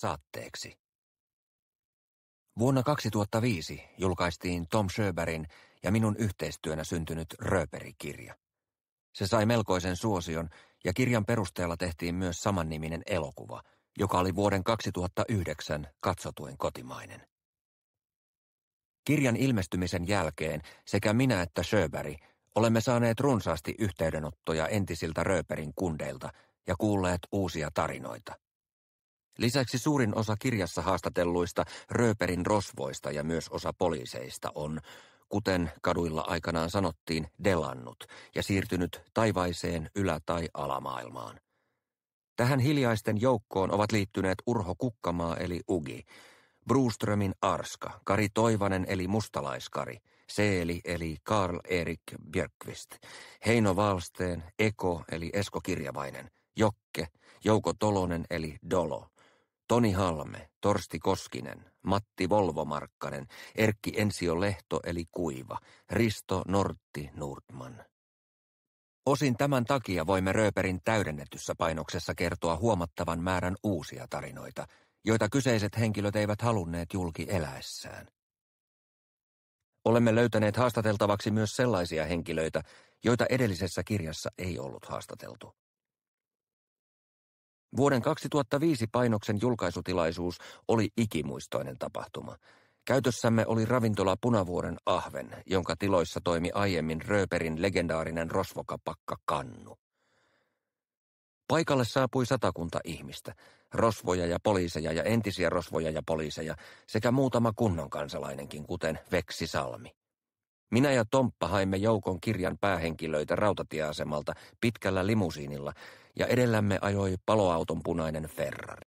saatteeksi. Vuonna 2005 julkaistiin Tom Schöberin ja minun yhteistyönä syntynyt Röperi-kirja. Se sai melkoisen suosion ja kirjan perusteella tehtiin myös samanniminen elokuva, joka oli vuoden 2009 katsotuin kotimainen. Kirjan ilmestymisen jälkeen sekä minä että Schöberi olemme saaneet runsaasti yhteydenottoja entisiltä Röperin kundeilta ja kuulleet uusia tarinoita – Lisäksi suurin osa kirjassa haastatelluista Rööperin rosvoista ja myös osa poliiseista on, kuten kaduilla aikanaan sanottiin, delannut ja siirtynyt taivaiseen ylä- tai alamaailmaan. Tähän hiljaisten joukkoon ovat liittyneet Urho Kukkamaa eli Ugi, Bruströmin Arska, Kari Toivanen eli Mustalaiskari, Seeli eli Karl Erik Björkvist, Heino Valsteen, Eko eli Esko Kirjavainen, Jokke, Jouko Tolonen eli Dolo, Toni Halme, Torsti Koskinen, Matti Volvomarkkanen, Erkki Ensio Lehto eli Kuiva, Risto Nortti Nordman. Osin tämän takia voimme Rööperin täydennetyssä painoksessa kertoa huomattavan määrän uusia tarinoita, joita kyseiset henkilöt eivät halunneet julki eläessään. Olemme löytäneet haastateltavaksi myös sellaisia henkilöitä, joita edellisessä kirjassa ei ollut haastateltu. Vuoden 2005 painoksen julkaisutilaisuus oli ikimuistoinen tapahtuma. Käytössämme oli ravintola Punavuoren Ahven, jonka tiloissa toimi aiemmin Rööperin legendaarinen rosvokapakka Kannu. Paikalle saapui satakunta ihmistä, rosvoja ja poliiseja ja entisiä rosvoja ja poliiseja sekä muutama kunnon kansalainenkin, kuten Veksi Salmi. Minä ja Tomppa haimme joukon kirjan päähenkilöitä rautatieasemalta pitkällä limusiinilla ja edellämme ajoi paloauton punainen Ferrari.